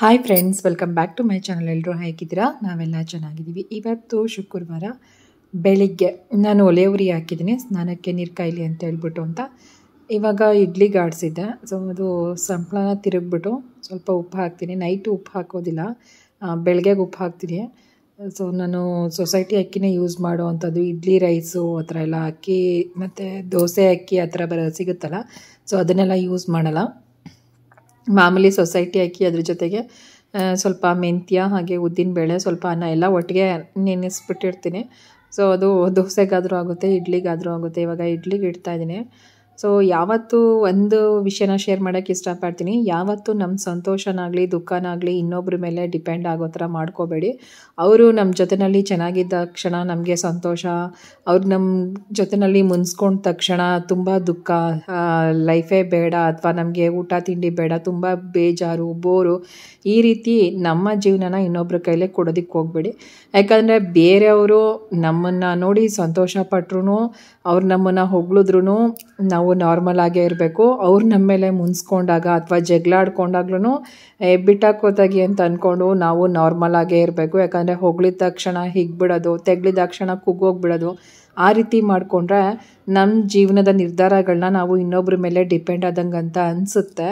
hi friends welcome back to my channel ಎಲ್ಲರೂ ಹೇಗಿದ್ದೀರಾ ನಾವೆಲ್ಲ ಚೆನ್ನಾಗಿದ್ದೀವಿ ಇವತ್ತು ಶುಕ್ರವಾರ ಬೆಳಿಗ್ಗೆ ನಾನು ಒಲೆ ಉರಿ ಹಾಕಿದ್ದೀನಿ ಸ್ನಾನಕ್ಕೆ ನೀರು ಕಾಯಿಲಿ ಅಂತ ಹೇಳ್ಬಿಟ್ಟು ಅಂತ ಇವಾಗ ಇಡ್ಲಿ ಗಾಡಿಸಿದ್ದೆ ಸೊ ಅದು ಸಂಪ್ಳನ ತಿರುಗ್ಬಿಟ್ಟು ಸ್ವಲ್ಪ ಉಪ್ಪು ಹಾಕ್ತೀನಿ ನೈಟು ಉಪ್ಪು ಹಾಕೋದಿಲ್ಲ ಬೆಳಗ್ಗೆಗೆ ಉಪ್ಪು ಹಾಕ್ತೀನಿ ಸೊ ನಾನು ಸೊಸೈಟಿ ಅಕ್ಕಿನೇ ಯೂಸ್ ಮಾಡೋ ಅಂಥದ್ದು ಇಡ್ಲಿ ರೈಸು ಆ ಥರ ಎಲ್ಲ ಅಕ್ಕಿ ಮತ್ತು ದೋಸೆ ಅಕ್ಕಿ ಆ ಥರ ಬರೋ ಸಿಗುತ್ತಲ್ಲ ಸೊ ಅದನ್ನೆಲ್ಲ ಯೂಸ್ ಮಾಡಲ್ಲ ಮಾಮೂಲಿ ಸೊಸೈಟಿ ಹಾಕಿ ಅದ್ರ ಜೊತೆಗೆ ಸ್ವಲ್ಪ ಮೆಂತ್ಯ ಹಾಗೆ ಉದ್ದಿನ ಬೇಳೆ ಸ್ವಲ್ಪ ಅನ್ನ ಎಲ್ಲ ಒಟ್ಟಿಗೆ ನೆನೆಸ್ಬಿಟ್ಟಿರ್ತೀನಿ ಸೊ ಅದು ದೋಸೆಗಾದರೂ ಆಗುತ್ತೆ ಇಡ್ಲಿಗಾದರೂ ಆಗುತ್ತೆ ಇವಾಗ ಇಡ್ಲಿಗೆ ಇಡ್ತಾಯಿದ್ದೀನಿ ಸೊ ಯಾವತ್ತೂ ಒಂದು ವಿಷಯನ ಶೇರ್ ಮಾಡೋಕ್ಕೆ ಇಷ್ಟಪಡ್ತೀನಿ ಯಾವತ್ತೂ ನಮ್ಮ ಸಂತೋಷನಾಗಲಿ ದುಃಖನಾಗಲಿ ಇನ್ನೊಬ್ಬರ ಮೇಲೆ ಡಿಪೆಂಡ್ ಆಗೋ ಥರ ಮಾಡ್ಕೋಬೇಡಿ ಅವರು ನಮ್ಮ ಜೊತೆಯಲ್ಲಿ ಚೆನ್ನಾಗಿದ್ದ ತಕ್ಷಣ ನಮಗೆ ಸಂತೋಷ ಅವ್ರು ನಮ್ಮ ಜೊತೆಯಲ್ಲಿ ಮುನ್ಸ್ಕೊಂಡ ತಕ್ಷಣ ತುಂಬ ದುಃಖ ಲೈಫೇ ಬೇಡ ಅಥವಾ ನಮಗೆ ಊಟ ತಿಂಡಿ ಬೇಡ ತುಂಬ ಬೇಜಾರು ಬೋರು ಈ ರೀತಿ ನಮ್ಮ ಜೀವನನ ಇನ್ನೊಬ್ಬರ ಕೈಲೇ ಕೊಡೋದಕ್ಕೆ ಹೋಗ್ಬೇಡಿ ಯಾಕಂದರೆ ಬೇರೆಯವರು ನಮ್ಮನ್ನು ನೋಡಿ ಸಂತೋಷ ಪಟ್ರು ಅವ್ರು ನಮ್ಮನ್ನು ಹೊಗಳಿದ್ರು ನಾವು ನಾವು ನಾರ್ಮಲ್ ಆಗೇ ಇರಬೇಕು ಅವ್ರು ನಮ್ಮ ಮೇಲೆ ಮುನ್ಸ್ಕೊಂಡಾಗ ಅಥವಾ ಜಗಳಾಡ್ಕೊಂಡಾಗ್ಲೂ ಬಿಟ್ಟಾಕೋತಾಗಿ ಅಂತ ಅಂದ್ಕೊಂಡು ನಾವು ನಾರ್ಮಲ್ ಆಗೇ ಇರಬೇಕು ಯಾಕಂದರೆ ಹೊಗಳಿದ ತಕ್ಷಣ ಹಿಗ್ಬಿಡೋದು ತೆಗ್ಳಿದ ತಕ್ಷಣ ಕುಗ್ಗೋಗ್ಬಿಡೋದು ಆ ರೀತಿ ಮಾಡಿಕೊಂಡ್ರೆ ನಮ್ಮ ಜೀವನದ ನಿರ್ಧಾರಗಳನ್ನ ನಾವು ಇನ್ನೊಬ್ಬರ ಮೇಲೆ ಡಿಪೆಂಡ್ ಆದಂಗೆ ಅಂತ ಅನಿಸುತ್ತೆ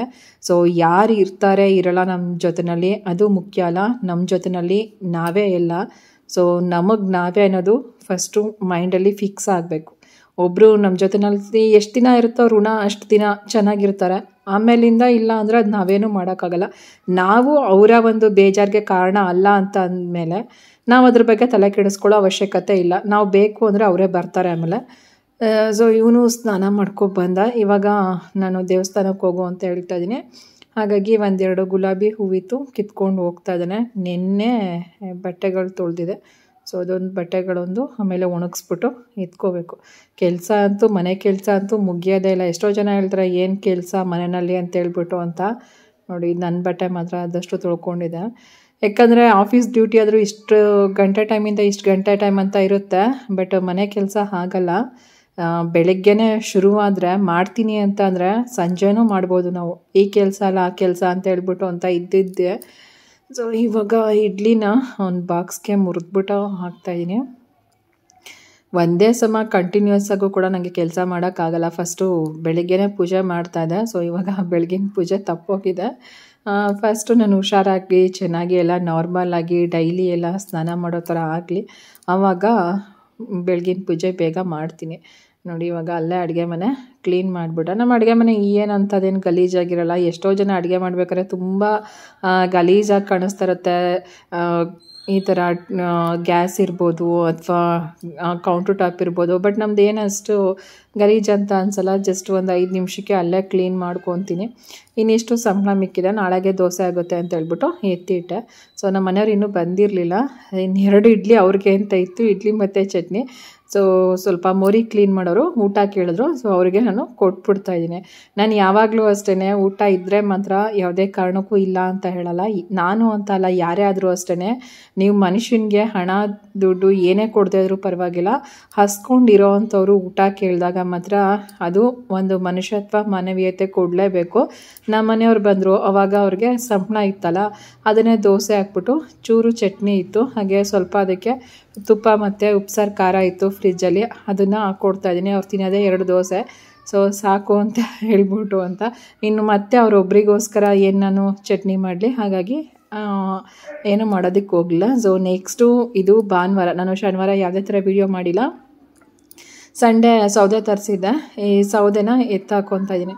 ಸೊ ಯಾರು ಇರ್ತಾರೆ ಇರಲ್ಲ ನಮ್ಮ ಜೊತೆಯಲ್ಲಿ ಅದು ಮುಖ್ಯ ಅಲ್ಲ ನಮ್ಮ ಜೊತೆಯಲ್ಲಿ ನಾವೇ ಇಲ್ಲ ಸೊ ನಮಗೆ ನಾವೇ ಅನ್ನೋದು ಫಸ್ಟು ಮೈಂಡಲ್ಲಿ ಫಿಕ್ಸ್ ಆಗಬೇಕು ಒಬ್ಬರು ನಮ್ಮ ಜೊತೆನಲ್ಲಿ ಎಷ್ಟು ದಿನ ಇರುತ್ತೋ ಋಣ ಅಷ್ಟು ದಿನ ಚೆನ್ನಾಗಿರ್ತಾರೆ ಆಮೇಲಿಂದ ಇಲ್ಲ ಅಂದರೆ ಅದು ನಾವೇನು ಮಾಡೋಕ್ಕಾಗಲ್ಲ ನಾವು ಅವರ ಒಂದು ಬೇಜಾರಿಗೆ ಕಾರಣ ಅಲ್ಲ ಅಂತ ಅಂದಮೇಲೆ ನಾವು ಅದ್ರ ಬಗ್ಗೆ ತಲೆ ಕೆಡಿಸ್ಕೊಳ್ಳೋ ಅವಶ್ಯಕತೆ ಇಲ್ಲ ನಾವು ಬೇಕು ಅಂದರೆ ಅವರೇ ಬರ್ತಾರೆ ಆಮೇಲೆ ಸೊ ಇವನು ಸ್ನಾನ ಮಾಡ್ಕೊ ಬಂದ ಇವಾಗ ನಾನು ದೇವಸ್ಥಾನಕ್ಕೆ ಹೋಗು ಅಂತ ಹೇಳ್ತಾ ಇದ್ದೀನಿ ಹಾಗಾಗಿ ಒಂದೆರಡು ಗುಲಾಬಿ ಹೂವಿತ್ತು ಕಿತ್ಕೊಂಡು ಹೋಗ್ತಾ ಇದ್ದಾನೆ ನಿನ್ನೆ ಬಟ್ಟೆಗಳು ತೊಳೆದಿದೆ ಸೊ ಅದೊಂದು ಬಟ್ಟೆಗಳೊಂದು ಆಮೇಲೆ ಒಣಗಿಸ್ಬಿಟ್ಟು ಎತ್ಕೋಬೇಕು ಕೆಲಸ ಅಂತೂ ಮನೆ ಕೆಲಸ ಅಂತೂ ಮುಗಿಯೋದೇ ಇಲ್ಲ ಎಷ್ಟೋ ಜನ ಹೇಳ್ತಾರೆ ಏನು ಕೆಲಸ ಮನೆಯಲ್ಲಿ ಹೇಳ್ಬಿಟ್ಟು ಅಂತ ನೋಡಿ ನನ್ನ ಬಟ್ಟೆ ಮಾತ್ರ ಆದಷ್ಟು ತೊಳ್ಕೊಂಡಿದೆ ಯಾಕಂದರೆ ಆಫೀಸ್ ಡ್ಯೂಟಿ ಆದರೂ ಇಷ್ಟು ಗಂಟೆ ಟೈಮಿಂದ ಇಷ್ಟು ಗಂಟೆ ಟೈಮ್ ಅಂತ ಇರುತ್ತೆ ಬಟ್ ಮನೆ ಕೆಲಸ ಆಗಲ್ಲ ಬೆಳಗ್ಗೆನೇ ಶುರುವಾದರೆ ಮಾಡ್ತೀನಿ ಅಂತ ಅಂದರೆ ಸಂಜೆನೂ ಮಾಡ್ಬೋದು ನಾವು ಈ ಕೆಲಸ ಅಲ್ಲ ಆ ಕೆಲಸ ಅಂತ ಹೇಳ್ಬಿಟ್ಟು ಅಂತ ಇದ್ದಿದ್ದೆ ಸೊ ಇವಾಗ ಇಡ್ಲಿನ ಒಂದು ಬಾಕ್ಸ್ಗೆ ಮುರಿದ್ಬಿಟ್ಟು ಹಾಕ್ತಾಯಿದ್ದೀನಿ ಒಂದೇ ಸಮ ಕಂಟಿನ್ಯೂಸ್ ಆಗೂ ಕೂಡ ನನಗೆ ಕೆಲಸ ಮಾಡೋಕ್ಕಾಗಲ್ಲ ಫಸ್ಟು ಬೆಳಿಗ್ಗೆನೇ ಪೂಜೆ ಮಾಡ್ತಾಯಿದ್ದೆ ಸೊ ಇವಾಗ ಬೆಳಗಿನ ಪೂಜೆ ತಪ್ಪೋಗಿದೆ ಫಸ್ಟು ನಾನು ಹುಷಾರಾಗಿ ಚೆನ್ನಾಗಿ ಎಲ್ಲ ನಾರ್ಮಲ್ ಆಗಿ ಡೈಲಿ ಎಲ್ಲ ಸ್ನಾನ ಮಾಡೋ ಥರ ಆಗಲಿ ಆವಾಗ ಬೆಳಗಿನ ಪೂಜೆ ಬೇಗ ಮಾಡ್ತೀನಿ ನೋಡಿ ಇವಾಗ ಅಲ್ಲೇ ಅಡುಗೆ ಮನೆ ಕ್ಲೀನ್ ಮಾಡಿಬಿಟ್ಟ ನಮ್ಮ ಅಡುಗೆ ಮನೆ ಏನಂಥದ್ದೇನು ಗಲೀಜಾಗಿರಲ್ಲ ಎಷ್ಟೋ ಜನ ಅಡುಗೆ ಮಾಡ್ಬೇಕಾದ್ರೆ ತುಂಬ ಗಲೀಜಾಗಿ ಕಾಣಿಸ್ತಾ ಇರುತ್ತೆ ಈ ಥರ ಗ್ಯಾಸ್ ಇರ್ಬೋದು ಅಥವಾ ಕೌಂಟರ್ ಟಾಪ್ ಇರ್ಬೋದು ಬಟ್ ನಮ್ದು ಏನಷ್ಟು ಗಲೀಜು ಅಂತ ಅನ್ಸಲ್ಲ ಜಸ್ಟ್ ಒಂದು ಐದು ನಿಮಿಷಕ್ಕೆ ಅಲ್ಲೇ ಕ್ಲೀನ್ ಮಾಡ್ಕೊತೀನಿ ಇನ್ನಿಷ್ಟು ಸಂಬಳ ಮಿಕ್ಕಿದೆ ನಾಳೆಗೆ ದೋಸೆ ಆಗುತ್ತೆ ಅಂತ ಹೇಳ್ಬಿಟ್ಟು ಎತ್ತಿಟ್ಟೆ ಸೊ ನಮ್ಮ ಮನೆಯವ್ರು ಇನ್ನೂ ಬಂದಿರಲಿಲ್ಲ ಎರಡು ಇಡ್ಲಿ ಅವ್ರಿಗೆ ಅಂತ ಇತ್ತು ಇಡ್ಲಿ ಮತ್ತು ಚಟ್ನಿ ಸೊ ಸ್ವಲ್ಪ ಮೋರಿ ಕ್ಲೀನ್ ಮಾಡೋರು ಊಟ ಕೇಳಿದ್ರು ಸೊ ಅವರಿಗೆ ನಾನು ಕೊಟ್ಬಿಡ್ತಾ ಇದ್ದೀನಿ ನಾನು ಯಾವಾಗಲೂ ಅಷ್ಟೇ ಊಟ ಇದ್ದರೆ ಮಾತ್ರ ಯಾವುದೇ ಕಾರಣಕ್ಕೂ ಇಲ್ಲ ಅಂತ ಹೇಳಲ್ಲ ನಾನು ಅಂತ ಅಲ್ಲ ಯಾರೇ ಆದರೂ ಅಷ್ಟೇ ನೀವು ಮನುಷ್ಯನಿಗೆ ಹಣ ದುಡ್ಡು ಏನೇ ಕೊಡದೇ ಇದ್ರೂ ಪರವಾಗಿಲ್ಲ ಹಸ್ಕೊಂಡಿರೋ ಅಂಥವ್ರು ಊಟ ಕೇಳಿದಾಗ ಮಾತ್ರ ಅದು ಒಂದು ಮನುಷ್ಯತ್ವ ಮಾನವೀಯತೆ ಕೊಡಲೇಬೇಕು ನಮ್ಮ ಮನೆಯವ್ರು ಬಂದರು ಅವಾಗ ಅವ್ರಿಗೆ ಸಂಪಣ ಇತ್ತಲ್ಲ ಅದನ್ನೇ ದೋಸೆ ಹಾಕ್ಬಿಟ್ಟು ಚೂರು ಚಟ್ನಿ ಇತ್ತು ಹಾಗೆ ಸ್ವಲ್ಪ ಅದಕ್ಕೆ ತುಪ್ಪ ಮತ್ತು ಉಪ್ಸಾರು ಖಾರ ಇತ್ತು ಫ್ರಿಜ್ಜಲ್ಲಿ ಅದನ್ನು ಇದ್ದೀನಿ ಅವ್ರು ತಿನ್ನೋದೇ ಎರಡು ದೋಸೆ ಸೊ ಸಾಕು ಅಂತ ಹೇಳ್ಬಿಟ್ಟು ಅಂತ ಇನ್ನು ಮತ್ತೆ ಅವರೊಬ್ಬರಿಗೋಸ್ಕರ ಏನು ನಾನು ಚಟ್ನಿ ಮಾಡಲಿ ಹಾಗಾಗಿ ಏನೂ ಮಾಡೋದಕ್ಕೆ ಹೋಗಲಿಲ್ಲ ಸೊ ನೆಕ್ಸ್ಟು ಇದು ಭಾನುವಾರ ನಾನು ಶನಿವಾರ ಯಾವುದೇ ಥರ ವೀಡಿಯೋ ಮಾಡಿಲ್ಲ ಸಂಡೆ ಸೌದೆ ತರಿಸಿದ್ದೆ ಈ ಸೌದೆನ ಎತ್ತಾಕೊತಾ ಇದ್ದೀನಿ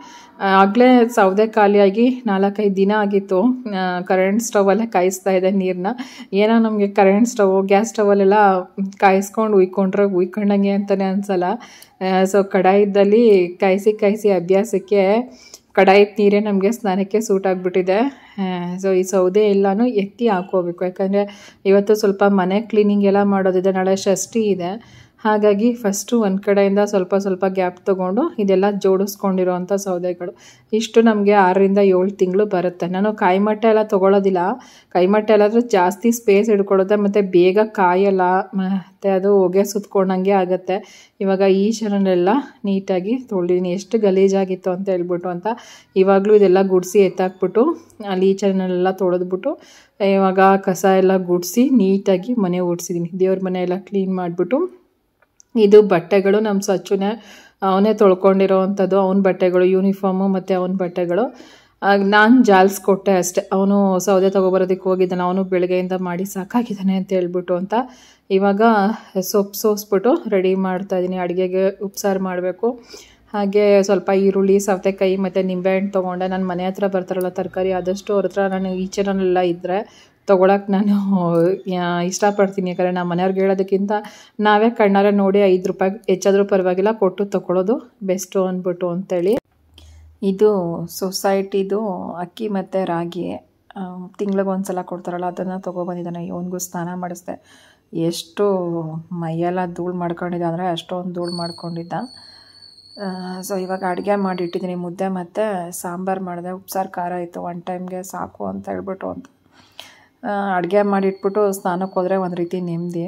ಆಗಲೇ ಸೌದೆ ಖಾಲಿಯಾಗಿ ನಾಲ್ಕೈದು ದಿನ ಆಗಿತ್ತು ಕರೆಂಟ್ ಸ್ಟೌವಲ್ಲೇ ಕಾಯಿಸ್ತಾ ಇದೆ ನೀರನ್ನ ಏನೋ ನಮಗೆ ಕರೆಂಟ್ ಸ್ಟವ್ ಗ್ಯಾಸ್ ಸ್ಟವಲ್ಲೆಲ್ಲ ಕಾಯಿಸ್ಕೊಂಡು ಉಯ್ಕೊಂಡ್ರೆ ಉಯ್ಕೊಂಡಂಗೆ ಅಂತಲೇ ಅನ್ಸಲ್ಲ ಸೊ ಕಡಾಯಿದ್ದಲ್ಲಿ ಕಾಯಿಸಿ ಕಾಯಿಸಿ ಅಭ್ಯಾಸಕ್ಕೆ ಕಡಾಯಿ ನೀರೇ ನಮಗೆ ಸ್ನಾನಕ್ಕೆ ಸೂಟ್ ಆಗಿಬಿಟ್ಟಿದೆ ಸೊ ಈ ಸೌದೆ ಎಲ್ಲನೂ ಎತ್ತಿ ಹಾಕೋಬೇಕು ಯಾಕಂದರೆ ಇವತ್ತು ಸ್ವಲ್ಪ ಮನೆ ಕ್ಲೀನಿಂಗ್ ಎಲ್ಲ ಮಾಡೋದಿದೆ ನಾಳೆ ಷಷ್ಠಿ ಇದೆ ಹಾಗಾಗಿ ಫಸ್ಟು ಒಂದು ಕಡೆಯಿಂದ ಸ್ವಲ್ಪ ಸ್ವಲ್ಪ ಗ್ಯಾಪ್ ತೊಗೊಂಡು ಇದೆಲ್ಲ ಜೋಡಿಸ್ಕೊಂಡಿರೋವಂಥ ಸೌದೆಗಳು ಇಷ್ಟು ನಮಗೆ ಆರರಿಂದ ಏಳು ತಿಂಗಳು ಬರುತ್ತೆ ನಾನು ಕಾಯಿಮಟ್ಟ ಎಲ್ಲ ತೊಗೊಳೋದಿಲ್ಲ ಕೈಮಟ್ಟೆ ಎಲ್ಲಾದರೂ ಜಾಸ್ತಿ ಸ್ಪೇಸ್ ಹಿಡ್ಕೊಳ್ಳುತ್ತೆ ಮತ್ತು ಬೇಗ ಕಾಯಲ್ಲ ಮತ್ತು ಅದು ಹೊಗೆ ಸುತ್ಕೊಂಡಂಗೆ ಆಗುತ್ತೆ ಇವಾಗ ಈ ನೀಟಾಗಿ ತೊಳಿದೀನಿ ಎಷ್ಟು ಗಲೀಜಾಗಿತ್ತು ಅಂತ ಹೇಳ್ಬಿಟ್ಟು ಅಂತ ಇವಾಗಲೂ ಇದೆಲ್ಲ ಗುಡಿಸಿ ಎತ್ತಾಕ್ಬಿಟ್ಟು ಅಲ್ಲಿ ಈ ತೊಳೆದ್ಬಿಟ್ಟು ಇವಾಗ ಕಸ ಎಲ್ಲ ಗುಡಿಸಿ ನೀಟಾಗಿ ಮನೆ ಓಡಿಸಿದ್ದೀನಿ ದೇವ್ರ ಮನೆ ಎಲ್ಲ ಕ್ಲೀನ್ ಮಾಡಿಬಿಟ್ಟು ಇದು ಬಟ್ಟೆಗಳು ನಮ್ಮ ಸಚ್ಚುನೇ ಅವನೇ ತೊಳ್ಕೊಂಡಿರೋ ಅಂಥದ್ದು ಅವನ ಬಟ್ಟೆಗಳು ಯೂನಿಫಾರ್ಮು ಮತ್ತು ಅವನ ಬಟ್ಟೆಗಳು ನಾನು ಕೊಟ್ಟೆ ಅಷ್ಟೆ ಅವನು ಸೌದೆ ತೊಗೊಬರೋದಕ್ಕೆ ಹೋಗಿದ್ದಾನೆ ಅವನು ಬೆಳಗ್ಗೆಯಿಂದ ಮಾಡಿ ಸಾಕಾಗಿದ್ದಾನೆ ಅಂತ ಹೇಳ್ಬಿಟ್ಟು ಅಂತ ಇವಾಗ ಸೊಪ್ಪು ಸೋಸ್ಬಿಟ್ಟು ರೆಡಿ ಮಾಡ್ತಾ ಇದ್ದೀನಿ ಅಡುಗೆಗೆ ಉಪ್ಸಾರು ಮಾಡಬೇಕು ಹಾಗೆ ಸ್ವಲ್ಪ ಈರುಳ್ಳಿ ಸೌತೆಕಾಯಿ ಮತ್ತು ನಿಂಬೆಹಣ್ಣು ತೊಗೊಂಡೆ ನಾನು ಮನೆ ಹತ್ರ ಬರ್ತಾರಲ್ಲ ತರಕಾರಿ ಆದಷ್ಟು ಅವ್ರ ಹತ್ರ ನಾನು ಈಚೆನಲ್ಲೆಲ್ಲ ಇದ್ದರೆ ತೊಗೊಳಕ್ಕೆ ನಾನು ಇಷ್ಟಪಡ್ತೀನಿ ಯಾಕಂದರೆ ನಮ್ಮ ಮನೆಯವ್ರಿಗೆ ಹೇಳೋದಕ್ಕಿಂತ ನಾವೇ ಕಣ್ಣಾರೆ ನೋಡಿ ಐದು ರೂಪಾಯಿ ಹೆಚ್ಚಾದರೂ ಪರವಾಗಿಲ್ಲ ಕೊಟ್ಟು ತೊಗೊಳೋದು ಬೆಸ್ಟು ಅಂದ್ಬಿಟ್ಟು ಅಂತೇಳಿ ಇದು ಸೊಸೈಟಿದು ಅಕ್ಕಿ ಮತ್ತು ರಾಗಿ ತಿಂಗ್ಳಿಗೆ ಒಂದು ಸಲ ಕೊಡ್ತಾರಲ್ಲ ಅದನ್ನು ತೊಗೊಬಂದಿದ್ದಾನೆ ಇವನಿಗೂ ಸ್ನಾನ ಮಾಡಿಸ್ದೆ ಎಷ್ಟು ಮೈಯೆಲ್ಲ ಧೂಳು ಮಾಡ್ಕೊಂಡಿದ್ದ ಅಂದರೆ ಅಷ್ಟೊಂದು ಧೂಳು ಮಾಡ್ಕೊಂಡಿದ್ದ ಸೊ ಇವಾಗ ಅಡುಗೆ ಮಾಡಿಟ್ಟಿದ್ದೀನಿ ಮುದ್ದೆ ಮತ್ತು ಸಾಂಬಾರು ಮಾಡಿದೆ ಉಪ್ಸಾರು ಖಾರ ಇತ್ತು ಒನ್ ಟೈಮ್ಗೆ ಸಾಕು ಅಂತ ಹೇಳ್ಬಿಟ್ಟು ಅಂತ ಅಡುಗೆ ಮಾಡಿಟ್ಬಿಟ್ಟು ಸ್ನಾನಕ್ಕೆ ಹೋದರೆ ಒಂದು ರೀತಿ ನೆಮ್ಮದಿ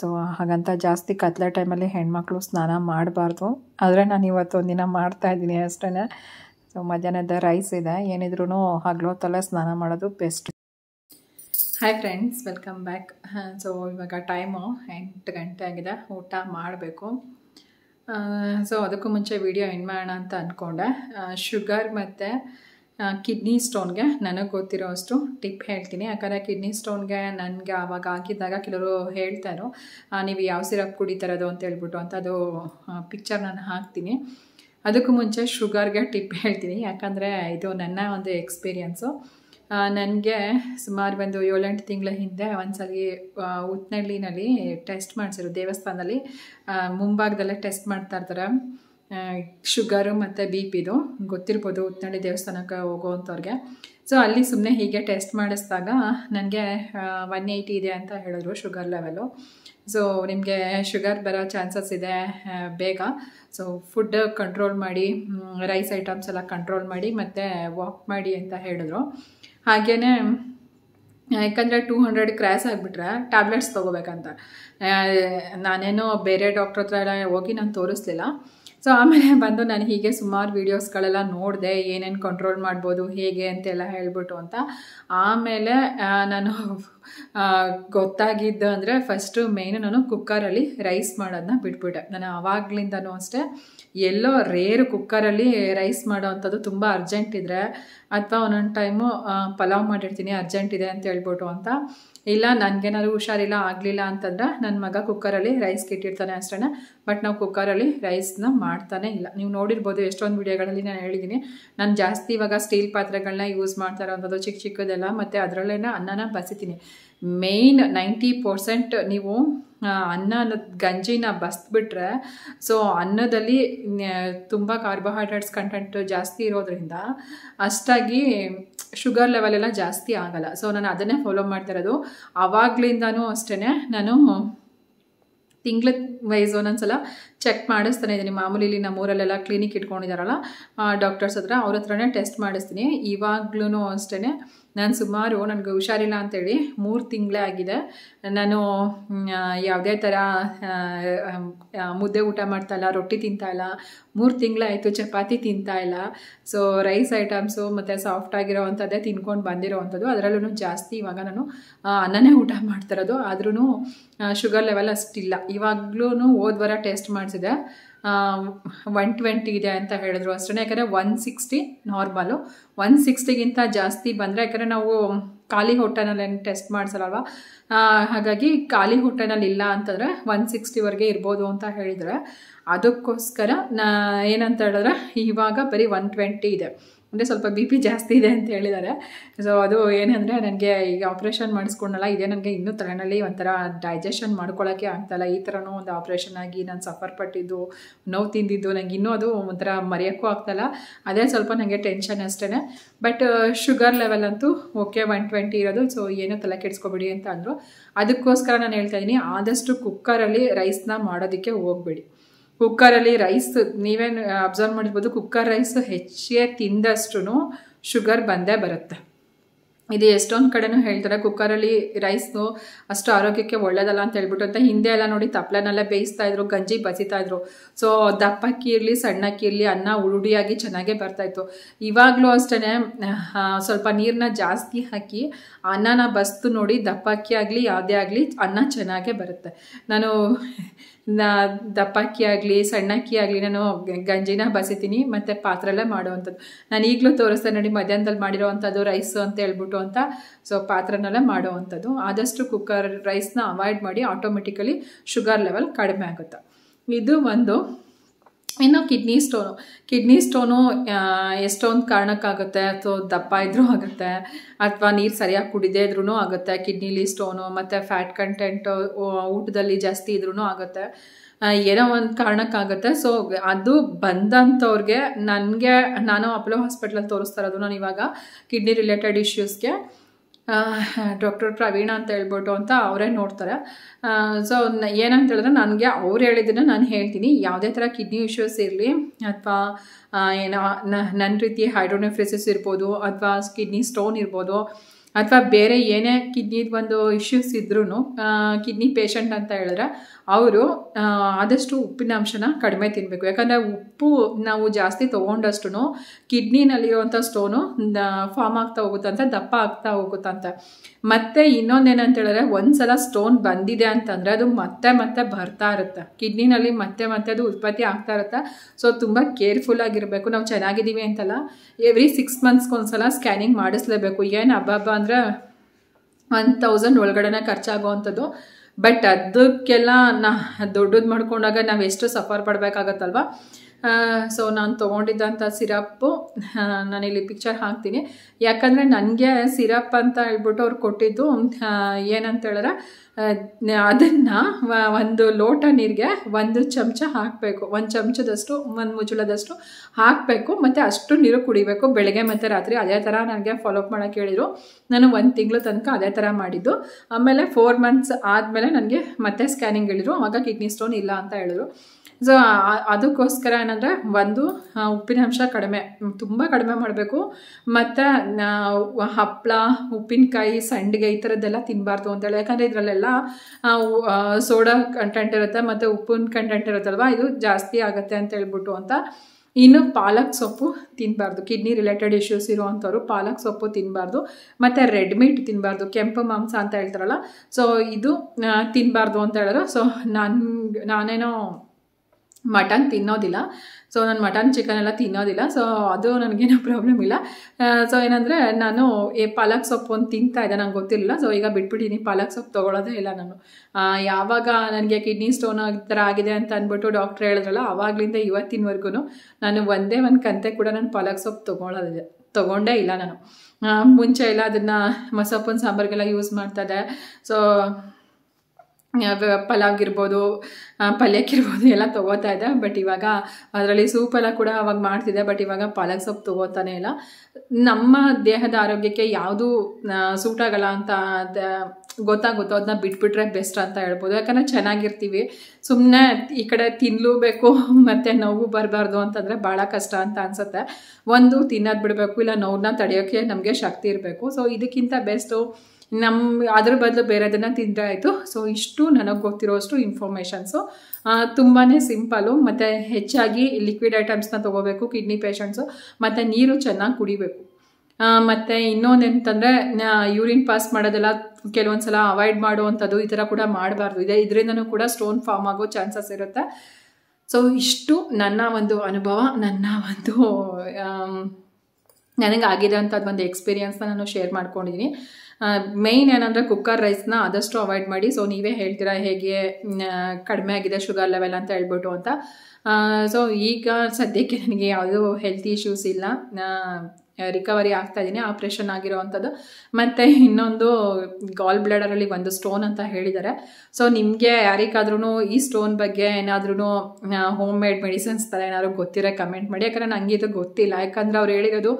ಸೊ ಹಾಗಂತ ಜಾಸ್ತಿ ಕತ್ಲೆ ಟೈಮಲ್ಲಿ ಹೆಣ್ಮಕ್ಳು ಸ್ನಾನ ಮಾಡಬಾರ್ದು ಆದರೆ ನಾನು ಇವತ್ತು ಒಂದಿನ ಮಾಡ್ತಾಯಿದ್ದೀನಿ ಅಷ್ಟೇ ಸೊ ಮಧ್ಯಾಹ್ನದ ರೈಸ್ ಇದೆ ಏನಿದ್ರೂ ತಲೆ ಸ್ನಾನ ಮಾಡೋದು best hi friends welcome back so ಇವಾಗ ಟೈಮು ಎಂಟು ಗಂಟೆ ಆಗಿದೆ ಊಟ ಮಾಡಬೇಕು ಸೊ ಅದಕ್ಕೂ ಮುಂಚೆ ವಿಡಿಯೋ ಎಂಡ್ ಮಾಡೋಣ ಅಂತ ಅಂದ್ಕೊಂಡೆ ಶುಗರ್ ಮತ್ತು ಕಿಡ್ನಿ ಸ್ಟೋನ್ಗೆ ನನಗೆ ಗೊತ್ತಿರೋ ಅಷ್ಟು ಟಿಪ್ ಹೇಳ್ತೀನಿ ಯಾಕಂದರೆ ಕಿಡ್ನಿ ಸ್ಟೋನ್ಗೆ ನನಗೆ ಆವಾಗ ಹಾಕಿದ್ದಾಗ ಕೆಲವರು ಹೇಳ್ತಾರೋ ನೀವು ಯಾವ ಸಿರಪ್ ಕುಡಿತಾರದು ಅಂತ ಹೇಳ್ಬಿಟ್ಟು ಅಂತ ಅದು ಪಿಕ್ಚರ್ ನಾನು ಹಾಕ್ತೀನಿ ಅದಕ್ಕೂ ಮುಂಚೆ ಶುಗರ್ಗೆ ಟಿಪ್ ಹೇಳ್ತೀನಿ ಯಾಕಂದರೆ ಇದು ನನ್ನ ಒಂದು ಎಕ್ಸ್ಪೀರಿಯನ್ಸು ನನಗೆ ಸುಮಾರು ಒಂದು ಏಳೆಂಟು ತಿಂಗಳ ಹಿಂದೆ ಒಂದ್ಸಲಿ ಉತ್ನಳ್ಳಿನಲ್ಲಿ ಟೆಸ್ಟ್ ಮಾಡಿಸಿದ್ರು ದೇವಸ್ಥಾನದಲ್ಲಿ ಮುಂಭಾಗದಲ್ಲೇ ಟೆಸ್ಟ್ ಮಾಡ್ತಾ ಇರ್ತಾರೆ ಶುಗರು ಮತ್ತು ಬಿ ಪಿದು ಗೊತ್ತಿರ್ಬೋದು ಉತ್ನಾಡಿ ದೇವಸ್ಥಾನಕ್ಕೆ ಹೋಗೋವಂಥವ್ರಿಗೆ ಸೊ ಅಲ್ಲಿ ಸುಮ್ಮನೆ ಹೀಗೆ ಟೆಸ್ಟ್ ಮಾಡಿಸಿದಾಗ ನನಗೆ ಒನ್ ಏಯ್ಟಿ ಇದೆ ಅಂತ ಹೇಳಿದ್ರು ಶುಗರ್ ಲೆವೆಲು ಸೊ ನಿಮಗೆ ಶುಗರ್ ಬರೋ ಚಾನ್ಸಸ್ ಇದೆ ಬೇಗ ಸೊ ಫುಡ್ ಕಂಟ್ರೋಲ್ ಮಾಡಿ ರೈಸ್ ಐಟಮ್ಸ್ ಎಲ್ಲ ಕಂಟ್ರೋಲ್ ಮಾಡಿ ಮತ್ತು ವಾಕ್ ಮಾಡಿ ಅಂತ ಹೇಳಿದ್ರು ಹಾಗೆಯೇ ಯಾಕಂದರೆ ಟೂ ಹಂಡ್ರೆಡ್ ಕ್ರ್ಯಾಸ್ ಆಗಿಬಿಟ್ರೆ ಟ್ಯಾಬ್ಲೆಟ್ಸ್ ತೊಗೋಬೇಕಂತ ನಾನೇನೋ ಬೇರೆ ಡಾಕ್ಟ್ರ್ ಹತ್ರ ಎಲ್ಲ ಹೋಗಿ ನಾನು ತೋರಿಸ್ಲಿಲ್ಲ ಸೊ ಆಮೇಲೆ ಬಂದು ನಾನು ಹೀಗೆ ಸುಮಾರು ವೀಡಿಯೋಸ್ಗಳೆಲ್ಲ ನೋಡಿದೆ ಏನೇನು ಕಂಟ್ರೋಲ್ ಮಾಡ್ಬೋದು ಹೇಗೆ ಅಂತೆಲ್ಲ ಹೇಳ್ಬಿಟ್ಟು ಅಂತ ಆಮೇಲೆ ನಾನು ಗೊತ್ತಾಗಿದ್ದು ಅಂದರೆ ಫಸ್ಟು ಮೇಯ್ನು ನಾನು ಕುಕ್ಕರಲ್ಲಿ ರೈಸ್ ಮಾಡೋದನ್ನ ಬಿಟ್ಬಿಟ್ಟೆ ನಾನು ಆವಾಗಲಿಂದನೂ ಅಷ್ಟೇ ಎಲ್ಲೋ ರೇರ್ ಕುಕ್ಕರಲ್ಲಿ ರೈಸ್ ಮಾಡೋ ಅಂಥದ್ದು ತುಂಬ ಅರ್ಜೆಂಟ್ ಇದ್ದರೆ ಅಥವಾ ಒಂದೊಂದು ಟೈಮು ಪಲಾವ್ ಮಾಡಿರ್ತೀನಿ ಅರ್ಜೆಂಟ್ ಇದೆ ಅಂತ ಹೇಳ್ಬಿಟ್ಟು ಅಂತ ಇಲ್ಲ ನನಗೇನಾದ್ರೂ ಹುಷಾರಿಲ್ಲ ಆಗಲಿಲ್ಲ ಅಂತಂದ್ರೆ ನನ್ನ ಮಗ ಕುಕ್ಕರಲ್ಲಿ ರೈಸ್ ಕೆಟ್ಟಿರ್ತಾನೆ ಅಷ್ಟೇ ಬಟ್ ನಾವು ಕುಕ್ಕರಲ್ಲಿ ರೈಸ್ನ ಮಾಡ್ತಾನೆ ಇಲ್ಲ ನೀವು ನೋಡಿರ್ಬೋದು ಎಷ್ಟೊಂದು ವಿಡಿಯೋಗಳಲ್ಲಿ ನಾನು ಹೇಳಿದ್ದೀನಿ ನಾನು ಜಾಸ್ತಿ ಇವಾಗ ಸ್ಟೀಲ್ ಪಾತ್ರೆಗಳನ್ನ ಯೂಸ್ ಮಾಡ್ತಾ ಇರೋವಂಥದ್ದು ಚಿಕ್ಕ ಚಿಕ್ಕದೆಲ್ಲ ಮತ್ತು ಅದರಲ್ಲೇ ಅನ್ನನ ಬಸಿತೀನಿ ಮೇನ್ ನೈಂಟಿ ಪರ್ಸೆಂಟ್ ನೀವು ಅನ್ನ ಅನ್ನೋದು ಗಂಜಿನ ಬಸ್ಬಿಟ್ರೆ ಸೊ ಅನ್ನದಲ್ಲಿ ತುಂಬ ಕಾರ್ಬೋಹೈಡ್ರೇಟ್ಸ್ ಕಂಟೆಂಟ್ ಜಾಸ್ತಿ ಇರೋದ್ರಿಂದ ಅಷ್ಟಾಗಿ ಶುಗರ್ ಲೆವೆಲೆಲ್ಲ ಜಾಸ್ತಿ ಆಗಲ್ಲ ಸೊ ನಾನು ಅದನ್ನೇ ಫಾಲೋ ಮಾಡ್ತಾ ಇರೋದು ಅವಾಗ್ಲಿಂದನೂ ಅಷ್ಟೇ ನಾನು ತಿಂಗ್ಳ ವೈಸ್ ಒಂದೊಂದ್ಸಲ ಚೆಕ್ ಮಾಡಿಸ್ತಾನೆ ಇದ್ದೀನಿ ಮಾಮೂಲಿ ಇಲ್ಲಿ ನಮ್ಮೂರಲ್ಲೆಲ್ಲ ಕ್ಲಿನಿಕ್ ಇಟ್ಕೊಂಡಿದ್ದಾರಲ್ಲ ಡಾಕ್ಟರ್ಸ್ ಹತ್ರ ಅವ್ರ ಹತ್ರನೇ ಟೆಸ್ಟ್ ಮಾಡಿಸ್ತೀನಿ ಇವಾಗ್ಲೂ ಅಷ್ಟೇ ನಾನು ಸುಮಾರು ನನಗೆ ಹುಷಾರಿಲ್ಲ ಅಂತೇಳಿ ಮೂರು ತಿಂಗಳೇ ಆಗಿದೆ ನಾನು ಯಾವುದೇ ಥರ ಮುದ್ದೆ ಊಟ ಮಾಡ್ತಾಯಿಲ್ಲ ರೊಟ್ಟಿ ತಿಂತಾಯಿಲ್ಲ ಮೂರು ತಿಂಗಳಾಯಿತು ಚಪಾತಿ ತಿಂತಾಯಿಲ್ಲ ಸೊ ರೈಸ್ ಐಟಮ್ಸು ಮತ್ತು ಸಾಫ್ಟ್ ಆಗಿರೋ ಅಂಥದ್ದೇ ತಿನ್ಕೊಂಡು ಬಂದಿರೋ ಅಂಥದ್ದು ಅದರಲ್ಲೂ ಜಾಸ್ತಿ ಇವಾಗ ನಾನು ಅನ್ನನೇ ಊಟ ಮಾಡ್ತಿರೋದು ಆದ್ರೂ ಶುಗರ್ ಲೆವೆಲ್ ಅಷ್ಟಿಲ್ಲ ಇವಾಗ್ಲೂ ಹೋದ್ವರ ಟೆಸ್ಟ್ ಮಾಡಿಸಿ ಗ್ರಾಮ್ಸ್ ಒನ್ ಟ್ವೆಂಟಿ ಇದೆ ಅಂತ ಹೇಳಿದ್ರು ಅಷ್ಟೇ ಯಾಕಂದರೆ ಒನ್ ಸಿಕ್ಸ್ಟಿ ನಾರ್ಮಲು ಒನ್ ಸಿಕ್ಸ್ಟಿಗಿಂತ ಜಾಸ್ತಿ ಬಂದರೆ ಯಾಕಂದರೆ ನಾವು ಖಾಲಿ ಹೊಟ್ಟೆನಲ್ಲಿ ಏನು ಟೆಸ್ಟ್ ಮಾಡಿಸಲ್ಲ ಹಾಗಾಗಿ ಖಾಲಿ ಹೊಟ್ಟೆನಲ್ಲಿ ಇಲ್ಲ ಅಂತಂದರೆ ಒನ್ ಸಿಕ್ಸ್ಟಿವರೆಗೆ ಇರ್ಬೋದು ಅಂತ ಹೇಳಿದರೆ ಅದಕ್ಕೋಸ್ಕರ ನಾ ಏನಂತ ಹೇಳಿದ್ರೆ ಇವಾಗ ಬರೀ ಒನ್ ಟ್ವೆಂಟಿ ಇದೆ ಅಂದರೆ ಸ್ವಲ್ಪ ಬಿ ಪಿ ಜಾಸ್ತಿ ಇದೆ ಅಂತ ಹೇಳಿದ್ದಾರೆ ಸೊ ಅದು ಏನಂದರೆ ನನಗೆ ಈಗ ಆಪ್ರೇಷನ್ ಮಾಡಿಸ್ಕೊಂಡಲ್ಲ ಇದೇ ನನಗೆ ಇನ್ನೂ ತಲೆನಲ್ಲಿ ಒಂಥರ ಡೈಜೆಷನ್ ಮಾಡ್ಕೊಳ್ಳೋಕ್ಕೆ ಆಗ್ತಲ್ಲ ಈ ಥರನೂ ಒಂದು ಆಪ್ರೇಷನ್ ಆಗಿ ನಾನು ಸಫರ್ ಪಟ್ಟಿದ್ದು ನೋವು ತಿಂದಿದ್ದು ನನಗೆ ಇನ್ನೂ ಅದು ಒಂಥರ ಮರೆಯೋಕ್ಕೂ ಆಗ್ತಲ್ಲ ಅದೇ ಸ್ವಲ್ಪ ನನಗೆ ಟೆನ್ಷನ್ ಅಷ್ಟೇ ಬಟ್ ಶುಗರ್ ಲೆವೆಲ್ ಅಂತೂ ಓಕೆ ಒನ್ ಟ್ವೆಂಟಿ ಇರೋದು ಸೊ ಏನೂ ತಲೆ ಕೆಡಿಸ್ಕೊಬೇಡಿ ಅಂತ ಅಂದರು ಅದಕ್ಕೋಸ್ಕರ ನಾನು ಹೇಳ್ತಾ ಇದ್ದೀನಿ ಆದಷ್ಟು ಕುಕ್ಕರಲ್ಲಿ ರೈಸ್ನ ಮಾಡೋದಕ್ಕೆ ಹೋಗಬೇಡಿ ಕುಕ್ಕರಲ್ಲಿ ರೈಸ್ ನೀವೇನು ಅಬ್ಸರ್ವ್ ಮಾಡಿರ್ಬೋದು ಕುಕ್ಕರ್ ರೈಸ್ ಹೆಚ್ಚಿಗೆ ತಿಂದಷ್ಟು ಶುಗರ್ ಬಂದೇ ಬರುತ್ತೆ ಇದು ಎಷ್ಟೊಂದು ಕಡೆನೂ ಹೇಳ್ತಾರೆ ಕುಕ್ಕರಲ್ಲಿ ರೈಸ್ನು ಅಷ್ಟು ಆರೋಗ್ಯಕ್ಕೆ ಒಳ್ಳೇದಲ್ಲ ಅಂತ ಹೇಳ್ಬಿಟ್ಟು ಅಂತ ಹಿಂದೆ ಎಲ್ಲ ನೋಡಿ ತಪ್ಪಲೆನೆಲ್ಲ ಬೇಯಿಸ್ತಾ ಇದ್ರು ಗಂಜಿ ಬಸಿತಾ ಇದ್ರು ಸೊ ದಪ್ಪಕ್ಕಿ ಇರಲಿ ಸಣ್ಣಕ್ಕಿ ಇರಲಿ ಅನ್ನ ಉರುಡಿಯಾಗಿ ಚೆನ್ನಾಗೇ ಇತ್ತು ಇವಾಗಲೂ ಅಷ್ಟೇ ಸ್ವಲ್ಪ ನೀರನ್ನ ಜಾಸ್ತಿ ಹಾಕಿ ಅನ್ನನ ಬಸ್ತು ನೋಡಿ ದಪ್ಪಕ್ಕಿ ಆಗಲಿ ಯಾವುದೇ ಆಗಲಿ ಅನ್ನ ಚೆನ್ನಾಗೇ ಬರುತ್ತೆ ನಾನು ದಪ್ಪಕ್ಕಿ ಆಗಲಿ ಸಣ್ಣಕ್ಕಿ ಆಗಲಿ ನಾನು ಗಂಜಿನ ಬಸಿತೀನಿ ಮತ್ತು ಪಾತ್ರೆಲ್ಲ ಮಾಡುವಂಥದ್ದು ನಾನು ಈಗಲೂ ತೋರಿಸ್ತೇನೆ ನೋಡಿ ಮಧ್ಯಾಹ್ನದಲ್ಲಿ ಮಾಡಿರೋವಂಥದ್ದು ರೈಸು ಅಂತ ಹೇಳ್ಬಿಟ್ಟು ಅಂತ ಸೊ ಪಾತ್ರನೆಲ್ಲ ಮಾಡುವಂಥದ್ದು ಆದಷ್ಟು ಕುಕ್ಕರ್ ರೈಸ್ನ ಅವಾಯ್ಡ್ ಮಾಡಿ ಆಟೋಮೆಟಿಕಲಿ ಶುಗರ್ ಲೆವೆಲ್ ಕಡಿಮೆ ಆಗುತ್ತೆ ಇದು ಒಂದು ಇನ್ನು ಕಿಡ್ನಿ ಸ್ಟೋನು ಕಿಡ್ನಿ ಸ್ಟೋನು ಎಷ್ಟೊಂದು ಕಾರಣಕ್ಕಾಗುತ್ತೆ ಅಥವಾ ದಪ್ಪ ಇದ್ರೂ ಆಗುತ್ತೆ ಅಥವಾ ನೀರು ಸರಿಯಾಗಿ ಕುಡಿದೇ ಇದ್ರೂ ಆಗುತ್ತೆ ಕಿಡ್ನಿಲಿ ಸ್ಟೋನು ಮತ್ತು ಫ್ಯಾಟ್ ಕಂಟೆಂಟು ಊಟದಲ್ಲಿ ಜಾಸ್ತಿ ಇದ್ರೂ ಆಗುತ್ತೆ ಏನೋ ಒಂದು ಕಾರಣಕ್ಕಾಗುತ್ತೆ ಸೊ ಅದು ಬಂದಂಥವ್ರಿಗೆ ನನಗೆ ನಾನು ಅಪೋಲೋ ಹಾಸ್ಪಿಟ್ಲಲ್ಲಿ ತೋರಿಸ್ತಾ ಇರೋದು ನಾನು ಇವಾಗ ಕಿಡ್ನಿ ರಿಲೇಟೆಡ್ ಇಶ್ಯೂಸ್ಗೆ ಡಾಕ್ಟರ್ ಪ್ರವೀಣ ಅಂತ ಹೇಳ್ಬಿಟ್ಟು ಅಂತ ಅವರೇ ನೋಡ್ತಾರೆ ಸೊ ಏನಂತ ಹೇಳಿದ್ರೆ ನನಗೆ ಅವ್ರು ಹೇಳಿದ್ದನ್ನು ನಾನು ಹೇಳ್ತೀನಿ ಯಾವುದೇ ಥರ ಕಿಡ್ನಿ ಇಶ್ಯೂಸ್ ಇರಲಿ ಅಥವಾ ಏನೋ ನನ್ನ ರೀತಿ ಹೈಡ್ರೋನೆಫ್ರಿಸಿಸ್ ಇರ್ಬೋದು ಅಥವಾ ಕಿಡ್ನಿ ಸ್ಟೋನ್ ಇರ್ಬೋದು ಅಥವಾ ಬೇರೆ ಏನೇ ಕಿಡ್ನಿದು ಒಂದು ಇಶ್ಯೂಸ್ ಇದ್ರೂ ಕಿಡ್ನಿ ಪೇಷಂಟ್ ಅಂತ ಹೇಳಿದ್ರೆ ಅವರು ಆದಷ್ಟು ಉಪ್ಪಿನ ಅಂಶನ ಕಡಿಮೆ ತಿನ್ನಬೇಕು ಯಾಕಂದರೆ ಉಪ್ಪು ನಾವು ಜಾಸ್ತಿ ತೊಗೊಂಡಷ್ಟು ಕಿಡ್ನಿನಲ್ಲಿರುವಂಥ ಸ್ಟೋನು ಫಾರ್ಮ್ ಆಗ್ತಾ ಹೋಗುತ್ತಂತ ದಪ್ಪ ಆಗ್ತಾ ಹೋಗುತ್ತಂತೆ ಮತ್ತೆ ಇನ್ನೊಂದೇನಂತ ಹೇಳಿದ್ರೆ ಒಂದು ಸಲ ಸ್ಟೋನ್ ಬಂದಿದೆ ಅಂತಂದರೆ ಅದು ಮತ್ತೆ ಮತ್ತೆ ಬರ್ತಾ ಇರುತ್ತೆ ಕಿಡ್ನಿನಲ್ಲಿ ಮತ್ತೆ ಮತ್ತೆ ಅದು ಉತ್ಪತ್ತಿ ಆಗ್ತಾ ಇರುತ್ತೆ ಸೊ ತುಂಬ ಕೇರ್ಫುಲ್ಲಾಗಿರಬೇಕು ನಾವು ಚೆನ್ನಾಗಿದ್ದೀವಿ ಅಂತಲ್ಲ ಎವ್ರಿ ಸಿಕ್ಸ್ ಮಂತ್ಸ್ಗೆ ಒಂದು ಸ್ಕ್ಯಾನಿಂಗ್ ಮಾಡಿಸ್ಲೇಬೇಕು ಏನು ಹಬ್ಬ ಅಂದರೆ ಒನ್ ತೌಸಂಡ್ ಒಳಗಡೆನೇ ಖರ್ಚಾಗುವಂಥದ್ದು ಬಟ್ ಅದಕ್ಕೆಲ್ಲ ನಾ ದೊಡ್ಡದು ಮಾಡ್ಕೊಂಡಾಗ ನಾವು ಎಷ್ಟು ಸಫರ್ ಪಡಬೇಕಾಗತ್ತಲ್ವ ಸೊ ನಾನು ತೊಗೊಂಡಿದ್ದಂಥ ಸಿರಪ್ಪು ನಾನಿಲ್ಲಿ ಪಿಕ್ಚರ್ ಹಾಕ್ತೀನಿ ಯಾಕಂದರೆ ನನಗೆ ಸಿರಪ್ ಅಂತ ಹೇಳ್ಬಿಟ್ಟು ಅವ್ರು ಕೊಟ್ಟಿದ್ದು ಏನಂತ ಹೇಳಿದ್ರೆ ಅದನ್ನು ಒಂದು ಲೋಟ ನೀರಿಗೆ ಒಂದು ಚಮಚ ಹಾಕಬೇಕು ಒಂದು ಚಮಚದಷ್ಟು ಒಂದು ಮುಚ್ಚಳದಷ್ಟು ಹಾಕಬೇಕು ಮತ್ತು ಅಷ್ಟು ನೀರು ಕುಡಿಬೇಕು ಬೆಳಗ್ಗೆ ಮತ್ತು ರಾತ್ರಿ ಅದೇ ಥರ ನನಗೆ ಫಾಲೋಅಪ್ ಮಾಡೋಕ್ಕೆ ಹೇಳಿದರು ನಾನು ಒಂದು ತಿಂಗಳು ತನಕ ಅದೇ ಥರ ಮಾಡಿದ್ದು ಆಮೇಲೆ ಫೋರ್ ಮಂತ್ಸ್ ಆದಮೇಲೆ ನನಗೆ ಮತ್ತೆ ಸ್ಕ್ಯಾನಿಂಗ್ ಹೇಳಿದರು ಆವಾಗ ಕಿಡ್ನಿ ಸ್ಟೋನ್ ಇಲ್ಲ ಅಂತ ಹೇಳಿದ್ರು ಸೊ ಅದಕ್ಕೋಸ್ಕರ ಏನಂದರೆ ಒಂದು ಉಪ್ಪಿನಂಶ ಕಡಿಮೆ ತುಂಬ ಕಡಿಮೆ ಮಾಡಬೇಕು ಮತ್ತು ಹಪ್ಪಳ ಉಪ್ಪಿನಕಾಯಿ ಸಂಡಿಗೆ ಈ ಥರದ್ದೆಲ್ಲ ತಿನ್ನಬಾರ್ದು ಅಂತೇಳಿ ಯಾಕಂದರೆ ಇದರಲ್ಲೆಲ್ಲ ಇದೆಲ್ಲ ಸೋಡಾ ಕಂಟೆಂಟ್ ಇರುತ್ತೆ ಮತ್ತು ಉಪ್ಪಿನ ಕಂಟೆಂಟ್ ಇರುತ್ತಲ್ವ ಇದು ಜಾಸ್ತಿ ಆಗುತ್ತೆ ಅಂತ ಹೇಳ್ಬಿಟ್ಟು ಅಂತ ಇನ್ನು ಪಾಲಕ್ ಸೊಪ್ಪು ತಿನ್ನಬಾರ್ದು ಕಿಡ್ನಿ ರಿಲೇಟೆಡ್ ಇಶ್ಯೂಸ್ ಇರುವಂಥವ್ರು ಪಾಲಕ್ ಸೊಪ್ಪು ತಿನ್ನಬಾರ್ದು ಮತ್ತು ರೆಡ್ ಮೀಟ್ ತಿನ್ನಬಾರ್ದು ಕೆಂಪು ಮಾಂಸ ಅಂತ ಹೇಳ್ತಾರಲ್ಲ ಸೊ ಇದು ತಿನ್ನಬಾರ್ದು ಅಂತ ಹೇಳಿದ್ರು ಸೊ ನಾನು ನಾನೇನೋ ಮಟನ್ ತಿನ್ನೋದಿಲ್ಲ ಸೊ ನಾನು ಮಟನ್ ಚಿಕನ್ ಎಲ್ಲ ತಿನ್ನೋದಿಲ್ಲ ಸೊ ಅದು ನನಗೇನು ಪ್ರಾಬ್ಲಮ್ ಇಲ್ಲ ಸೊ ಏನಂದರೆ ನಾನು ಏ ಪಾಲಕ್ ಸೊಪ್ಪು ಒಂದು ತಿಂತಾ ಇದ್ದೆ ನಂಗೆ ಗೊತ್ತಿರಲಿಲ್ಲ ಸೊ ಈಗ ಬಿಟ್ಬಿಟ್ಟಿನಿ ಪಾಲಕ್ ಸೊಪ್ಪು ತೊಗೊಳೋದೇ ಇಲ್ಲ ನಾನು ಯಾವಾಗ ನನಗೆ ಕಿಡ್ನಿ ಸ್ಟೋನ್ ಥರ ಆಗಿದೆ ಅಂತ ಅಂದ್ಬಿಟ್ಟು ಡಾಕ್ಟ್ರ್ ಹೇಳಿದ್ರಲ್ಲ ಆವಾಗಲಿಂದ ಇವತ್ತಿನವರೆಗೂ ನಾನು ಒಂದೇ ಒಂದು ಕಂತೆ ಕೂಡ ನಾನು ಪಾಲಕ್ ಸೊಪ್ಪು ತೊಗೊಳೋದಿದೆ ತೊಗೊಂಡೇ ಇಲ್ಲ ನಾನು ಮುಂಚೆ ಎಲ್ಲ ಅದನ್ನು ಮಸೊಪ್ಪಿನ ಸಾಂಬಾರಿಗೆಲ್ಲ ಯೂಸ್ ಇದೆ ಸೊ ಪಲಾವ್ ಇರ್ಬೋದು ಪಲ್ಯಕ್ಕಿರ್ಬೋದು ಎಲ್ಲ ತೊಗೋತಾ ಇದ್ದೆ ಬಟ್ ಇವಾಗ ಅದರಲ್ಲಿ ಎಲ್ಲ ಕೂಡ ಅವಾಗ ಮಾಡ್ತಿದ್ದೆ ಬಟ್ ಇವಾಗ ಪಾಲಕ್ ಸೊಪ್ಪು ತೊಗೋತಾನೆ ಇಲ್ಲ ನಮ್ಮ ದೇಹದ ಆರೋಗ್ಯಕ್ಕೆ ಯಾವುದು ಸೂಟ್ ಆಗಲ್ಲ ಅಂತ ಗೊತ್ತಾಗುತ್ತೋ ಅದನ್ನ ಬಿಟ್ಬಿಟ್ರೆ ಬೆಸ್ಟ್ ಅಂತ ಹೇಳ್ಬೋದು ಯಾಕಂದರೆ ಚೆನ್ನಾಗಿರ್ತೀವಿ ಸುಮ್ಮನೆ ಈ ಕಡೆ ಬೇಕು ಮತ್ತು ನೋವು ಬರಬಾರ್ದು ಅಂತಂದರೆ ಭಾಳ ಕಷ್ಟ ಅಂತ ಅನ್ಸುತ್ತೆ ಒಂದು ತಿನ್ನೋದು ಬಿಡಬೇಕು ಇಲ್ಲ ನೋವನ್ನ ತಡೆಯೋಕೆ ನಮಗೆ ಶಕ್ತಿ ಇರಬೇಕು ಸೊ ಇದಕ್ಕಿಂತ ಬೆಸ್ಟು ನಮ್ಮ ಅದ್ರ ಬದಲು ಬೇರೆದನ್ನು ತಿಂದರೆ ಆಯಿತು ಸೊ ಇಷ್ಟು ನನಗೆ ಗೊತ್ತಿರೋಷ್ಟು ಇನ್ಫಾರ್ಮೇಷನ್ಸು ತುಂಬಾ ಸಿಂಪಲು ಮತ್ತು ಹೆಚ್ಚಾಗಿ ಲಿಕ್ವಿಡ್ ಐಟಮ್ಸ್ನ ತೊಗೋಬೇಕು ಕಿಡ್ನಿ ಪೇಷಂಟ್ಸು ಮತ್ತು ನೀರು ಚೆನ್ನಾಗಿ ಕುಡಿಬೇಕು ಮತ್ತು ಎಂತಂದರೆ ಯೂರಿನ್ ಪಾಸ್ ಮಾಡೋದೆಲ್ಲ ಕೆಲವೊಂದು ಸಲ ಅವಾಯ್ಡ್ ಮಾಡುವಂಥದ್ದು ಈ ಥರ ಕೂಡ ಮಾಡಬಾರ್ದು ಇದೆ ಇದರಿಂದನೂ ಕೂಡ ಸ್ಟೋನ್ ಫಾರ್ಮ್ ಆಗೋ ಚಾನ್ಸಸ್ ಇರುತ್ತೆ ಸೊ ಇಷ್ಟು ನನ್ನ ಒಂದು ಅನುಭವ ನನ್ನ ಒಂದು ನನಗೆ ಆಗಿರೋಂಥದ್ದು ಒಂದು ಎಕ್ಸ್ಪೀರಿಯೆನ್ಸ್ನ ನಾನು ಶೇರ್ ಮಾಡ್ಕೊಂಡಿದ್ದೀನಿ ಮೇಯ್ನ್ ಏನಂದರೆ ಕುಕ್ಕರ್ ರೈಸ್ನ ಆದಷ್ಟು ಅವಾಯ್ಡ್ ಮಾಡಿ ಸೊ ನೀವೇ ಹೇಳ್ತೀರಾ ಹೇಗೆ ಕಡಿಮೆ ಆಗಿದೆ ಶುಗರ್ ಲೆವೆಲ್ ಅಂತ ಹೇಳ್ಬಿಟ್ಟು ಅಂತ ಸೊ ಈಗ ಸದ್ಯಕ್ಕೆ ನನಗೆ ಯಾವುದೂ ಹೆಲ್ತ್ ಇಶ್ಯೂಸ್ ಇಲ್ಲ ರಿಕವರಿ ಆಗ್ತಾ ಇದ್ದೀನಿ ಆಪ್ರೇಷನ್ ಆಗಿರೋ ಅಂಥದ್ದು ಮತ್ತು ಇನ್ನೊಂದು ಗಾಲ್ ಬ್ಲಡರಲ್ಲಿ ಒಂದು ಸ್ಟೋನ್ ಅಂತ ಹೇಳಿದ್ದಾರೆ ಸೊ ನಿಮಗೆ ಯಾರಿಗಾದ್ರೂ ಈ ಸ್ಟೋನ್ ಬಗ್ಗೆ ಏನಾದ್ರೂ ಹೋಮ್ ಮೇಡ್ ಮೆಡಿಸಿನ್ಸ್ ಥರ ಏನಾದರೂ ಗೊತ್ತಿರೋ ಕಮೆಂಟ್ ಮಾಡಿ ಯಾಕಂದರೆ ನನಗೆ ಇದು ಗೊತ್ತಿಲ್ಲ ಯಾಕಂದರೆ ಅವ್ರು ಹೇಳಿರೋದು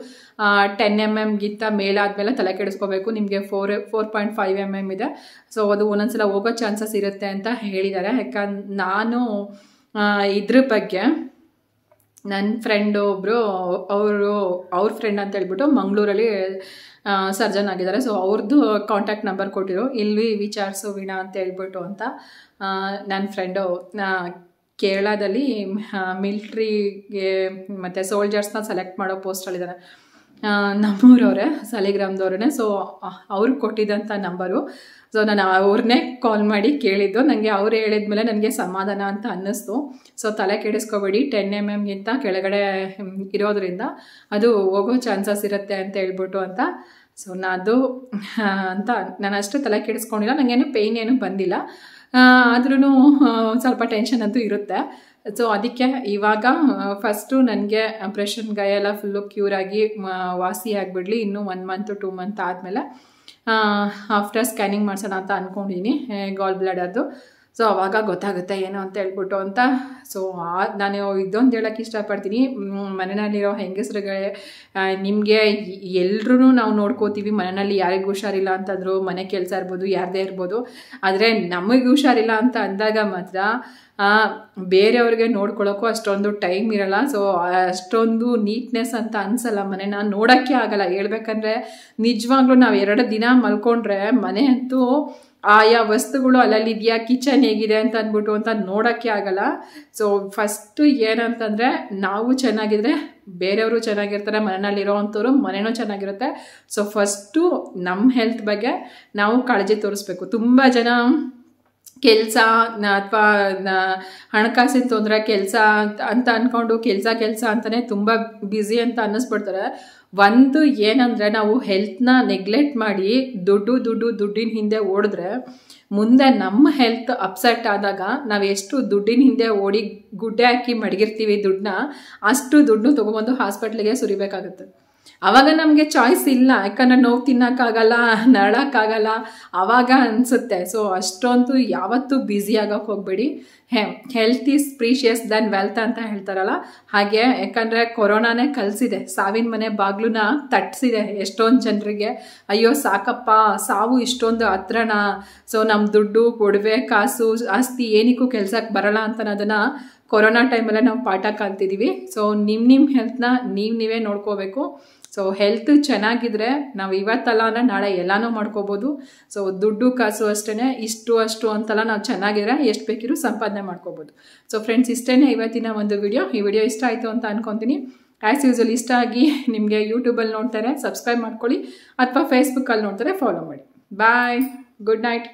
ಟೆನ್ ಎಮ್ ಎಮ್ಗಿಂತ ಮೇಲಾದಮೇಲೆ ತಲೆ ಕೆಡಿಸ್ಕೋಬೇಕು ನಿಮಗೆ four four point five M M ಇದೆ ಸೊ ಅದು ಸಲ ಹೋಗೋ ಚಾನ್ಸಸ್ ಇರುತ್ತೆ ಅಂತ ಹೇಳಿದ್ದಾರೆ ಯಾಕಂದ್ರೆ ನಾನು ಇದ್ರ ಬಗ್ಗೆ ನನ್ನ ಫ್ರೆಂಡ್ ಒಬ್ಬರು ಅವರು ಅವ್ರ ಫ್ರೆಂಡ್ ಅಂತ ಹೇಳ್ಬಿಟ್ಟು ಮಂಗಳೂರಲ್ಲಿ ಸರ್ಜನ್ ಆಗಿದ್ದಾರೆ ಸೊ ಅವ್ರದ್ದು ಕಾಂಟ್ಯಾಕ್ಟ್ ನಂಬರ್ ಕೊಟ್ಟಿರು ಇಲ್ಲಿ ವಿಚಾರಿಸು ವೀಣಾ ಅಂತ ಹೇಳ್ಬಿಟ್ಟು ಅಂತ ನನ್ನ ಫ್ರೆಂಡು ಕೇರಳದಲ್ಲಿ ಮಿಲ್ಟ್ರಿಗೆ ಮತ್ತು ಸೋಲ್ಜರ್ಸ್ನ ಸೆಲೆಕ್ಟ್ ಮಾಡೋ ಪೋಸ್ಟಲ್ಲಿದ್ದಾರೆ ನಮ್ಮೂರವ್ರೆ ಸಾಲಿಗ್ರಾಮದವ್ರೇ ಸೊ ಅವ್ರಿಗೆ ಕೊಟ್ಟಿದ್ದಂಥ ನಂಬರು ಸೊ ನಾನು ಅವ್ರನ್ನೇ ಕಾಲ್ ಮಾಡಿ ಕೇಳಿದ್ದು ನನಗೆ ಅವ್ರು ಮೇಲೆ ನನಗೆ ಸಮಾಧಾನ ಅಂತ ಅನ್ನಿಸ್ತು ಸೊ ತಲೆ ಕೆಡಿಸ್ಕೋಬೇಡಿ ಟೆನ್ ಎಮ್ ಎಮ್ಗಿಂತ ಕೆಳಗಡೆ ಇರೋದ್ರಿಂದ ಅದು ಹೋಗೋ ಚಾನ್ಸಸ್ ಇರುತ್ತೆ ಅಂತ ಹೇಳ್ಬಿಟ್ಟು ಅಂತ ಸೊ ಅದು ಅಂತ ನಾನು ಅಷ್ಟು ತಲೆ ಕೆಡಿಸ್ಕೊಂಡಿಲ್ಲ ನನಗೇನು ಪೇಯ್ನ್ ಏನು ಬಂದಿಲ್ಲ ಆದ್ರೂ ಸ್ವಲ್ಪ ಟೆನ್ಷನ್ ಅಂತೂ ಇರುತ್ತೆ ಸೊ ಅದಕ್ಕೆ ಇವಾಗ ಫಸ್ಟು ನನಗೆ ಪ್ರೆಷನ್ ಗಾಯ ಎಲ್ಲ ಫುಲ್ಲು ಕ್ಯೂರ್ ಆಗಿ ವಾಸಿ ಆಗಿಬಿಡಲಿ ಇನ್ನೂ ಒನ್ ಮಂತ್ ಟೂ ಮಂತ್ ಆದಮೇಲೆ ಆಫ್ಟರ್ ಸ್ಕ್ಯಾನಿಂಗ್ ಮಾಡಿಸೋಣ ಅಂತ ಅಂದ್ಕೊಂಡಿನಿ ಬ್ಲಡ್ ಅದು ಸೊ ಅವಾಗ ಗೊತ್ತಾಗುತ್ತೆ ಏನು ಅಂತ ಹೇಳ್ಬಿಟ್ಟು ಅಂತ ಸೊ ನಾನು ಇದೊಂದು ಹೇಳೋಕ್ಕೆ ಇಷ್ಟಪಡ್ತೀನಿ ಮನೆಯಲ್ಲಿರೋ ಹೆಂಗಸರುಗಳೇ ನಿಮಗೆ ಎಲ್ಲರೂ ನಾವು ನೋಡ್ಕೋತೀವಿ ಮನೆಯಲ್ಲಿ ಯಾರಿಗೂ ಹುಷಾರಿಲ್ಲ ಅಂತಂದ್ರು ಮನೆ ಕೆಲಸ ಇರ್ಬೋದು ಯಾರದೇ ಇರ್ಬೋದು ಆದರೆ ನಮಗೆ ಹುಷಾರಿಲ್ಲ ಅಂತ ಅಂದಾಗ ಮಾತ್ರ ಬೇರೆಯವ್ರಿಗೆ ನೋಡ್ಕೊಳ್ಳೋಕ್ಕೂ ಅಷ್ಟೊಂದು ಟೈಮ್ ಇರಲ್ಲ ಸೊ ಅಷ್ಟೊಂದು ನೀಟ್ನೆಸ್ ಅಂತ ಅನಿಸಲ್ಲ ಮನೆ ನಾನು ನೋಡೋಕ್ಕೆ ಆಗಲ್ಲ ಹೇಳ್ಬೇಕಂದ್ರೆ ನಿಜವಾಗ್ಲೂ ನಾವು ಎರಡು ದಿನ ಮಲ್ಕೊಂಡ್ರೆ ಮನೆ ಅಂತೂ ಆಯಾ ವಸ್ತುಗಳು ಅಲ್ಲಲ್ಲಿ ಇದೆಯಾ ಕಿಚನ್ ಹೇಗಿದೆ ಅಂತ ಅಂದ್ಬಿಟ್ಟು ಅಂತ ನೋಡೋಕ್ಕೆ ಆಗಲ್ಲ ಸೊ ಫಸ್ಟು ಏನಂತಂದರೆ ನಾವು ಚೆನ್ನಾಗಿದ್ರೆ ಬೇರೆಯವರು ಚೆನ್ನಾಗಿರ್ತಾರೆ ಮನೆಯಲ್ಲಿರೋ ಅಂಥವ್ರು ಮನೆಯೂ ಚೆನ್ನಾಗಿರುತ್ತೆ ಸೊ ಫಸ್ಟು ನಮ್ಮ ಹೆಲ್ತ್ ಬಗ್ಗೆ ನಾವು ಕಾಳಜಿ ತೋರಿಸ್ಬೇಕು ತುಂಬ ಜನ ಕೆಲಸ ಅಥವಾ ಹಣಕಾಸಿನ ತೊಂದರೆ ಕೆಲಸ ಅಂತ ಅಂದ್ಕೊಂಡು ಕೆಲಸ ಕೆಲಸ ಅಂತಲೇ ತುಂಬ ಬ್ಯುಸಿ ಅಂತ ಅನ್ನಿಸ್ಬಿಡ್ತಾರೆ ಒಂದು ಏನಂದರೆ ನಾವು ಹೆಲ್ತ್ನ ನೆಗ್ಲೆಕ್ಟ್ ಮಾಡಿ ದುಡ್ಡು ದುಡ್ಡು ದುಡ್ಡಿನ ಹಿಂದೆ ಓಡಿದ್ರೆ ಮುಂದೆ ನಮ್ಮ ಹೆಲ್ತ್ ಅಪ್ಸೆಟ್ ಆದಾಗ ನಾವು ಎಷ್ಟು ದುಡ್ಡಿನ ಹಿಂದೆ ಓಡಿ ಗುಡ್ಡೆ ಹಾಕಿ ಮಡಗಿರ್ತೀವಿ ದುಡ್ಡನ್ನ ಅಷ್ಟು ದುಡ್ಡು ತೊಗೊಬಂದು ಹಾಸ್ಪಿಟ್ಲಿಗೆ ಸುರಿಬೇಕಾಗುತ್ತೆ ಆವಾಗ ನಮಗೆ ಚಾಯ್ಸ್ ಇಲ್ಲ ಯಾಕಂದ್ರೆ ನೋವು ತಿನ್ನೋಕ್ಕಾಗಲ್ಲ ನರಳೋಕ್ಕಾಗಲ್ಲ ಆವಾಗ ಅನಿಸುತ್ತೆ ಸೊ ಅಷ್ಟೊಂದು ಯಾವತ್ತೂ ಬ್ಯುಸಿ ಆಗೋಕ್ಕೆ ಹೋಗಬೇಡಿ hey health is precious than wealth ಅಂತ ಹೇಳ್ತಾರಲ್ಲ ಹಾಗೆ ಯಾಕಂದರೆ ಕೊರೋನಾನೇ ಕಲಿಸಿದೆ ಸಾವಿನ ಮನೆ ಬಾಗ್ಲೂನ ತಟ್ಟಿಸಿದೆ ಎಷ್ಟೊಂದು ಜನರಿಗೆ ಅಯ್ಯೋ ಸಾಕಪ್ಪ ಸಾವು ಇಷ್ಟೊಂದು ಹತ್ರಣ ಸೊ ನಮ್ಮ ದುಡ್ಡು ಕೊಡವೆ ಕಾಸು ಆಸ್ತಿ ಏನಕ್ಕೂ ಕೆಲಸಕ್ಕೆ ಬರಲ್ಲ ಅಂತ ಅನ್ನೋದನ್ನು ಕೊರೋನಾ ಟೈಮಲ್ಲೇ ನಾವು ಪಾಠ ಕಲ್ತಿದ್ದೀವಿ ಸೊ ನಿಮ್ಮ ನಿಮ್ಮ ಹೆಲ್ತ್ನ ನೀವು ನೀವೇ ನೋಡ್ಕೋಬೇಕು ಸೊ ಹೆಲ್ತ್ ಚೆನ್ನಾಗಿದ್ರೆ ನಾವು ಇವತ್ತಲ್ಲ ನಾಳೆ ಎಲ್ಲನೂ ಮಾಡ್ಕೋಬೋದು ಸೊ ದುಡ್ಡು ಕಾಸು ಅಷ್ಟೇ ಇಷ್ಟು ಅಷ್ಟು ಅಂತೆಲ್ಲ ನಾವು ಚೆನ್ನಾಗಿದ್ರೆ ಎಷ್ಟು ಬೇಕಿರೋ ಸಂಪಾದನೆ ಮಾಡ್ಕೋಬೋದು ಸೊ ಫ್ರೆಂಡ್ಸ್ ಇಷ್ಟೇ ಇವತ್ತಿನ ಒಂದು ವಿಡಿಯೋ ಈ ವಿಡಿಯೋ ಇಷ್ಟ ಆಯಿತು ಅಂತ ಅನ್ಕೊತೀನಿ ಆ್ಯಸ್ ಯೂಸಲ್ ಇಷ್ಟ ಆಗಿ ನಿಮಗೆ ಯೂಟ್ಯೂಬಲ್ಲಿ ನೋಡ್ತಾರೆ ಸಬ್ಸ್ಕ್ರೈಬ್ ಮಾಡ್ಕೊಳ್ಳಿ ಅಥವಾ ಫೇಸ್ಬುಕ್ಕಲ್ಲಿ ನೋಡ್ತಾರೆ ಫಾಲೋ ಮಾಡಿ ಬಾಯ್ ಗುಡ್ ನೈಟ್